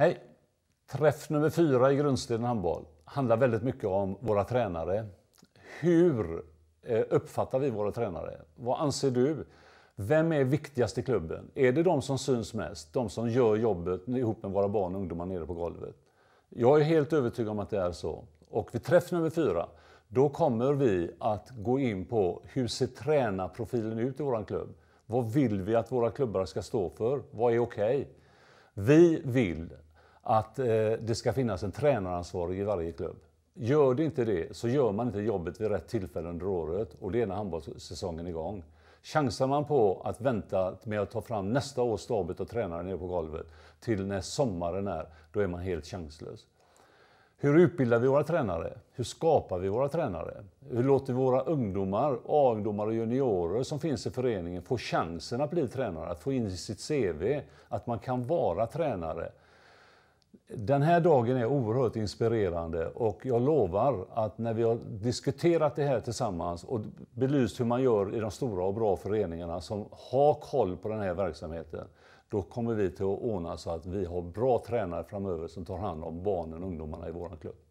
Hej! Träff nummer fyra i grundstenen handboll handlar väldigt mycket om våra tränare. Hur eh, uppfattar vi våra tränare? Vad anser du? Vem är viktigast i klubben? Är det de som syns mest? De som gör jobbet ihop med våra barn och ungdomar nere på golvet? Jag är helt övertygad om att det är så. Och vid träff nummer fyra, då kommer vi att gå in på hur ser tränarprofilen ut i vår klubb? Vad vill vi att våra klubbar ska stå för? Vad är okej? Okay? Vi vill att eh, det ska finnas en tränaransvarig i varje klubb. Gör det inte det så gör man inte jobbet vid rätt tillfälle under året och det är när handbollssäsongen är igång. Chansar man på att vänta med att ta fram nästa års stabet och tränare ner på golvet till när sommaren är, då är man helt chanslös. Hur utbildar vi våra tränare? Hur skapar vi våra tränare? Hur låter vi våra ungdomar, A-ungdomar och juniorer som finns i föreningen få chansen att bli tränare, att få in i sitt CV att man kan vara tränare? Den här dagen är oerhört inspirerande och jag lovar att när vi har diskuterat det här tillsammans och belyst hur man gör i de stora och bra föreningarna som har koll på den här verksamheten, då kommer vi till att ordna så att vi har bra tränare framöver som tar hand om barnen och ungdomarna i vår klubb.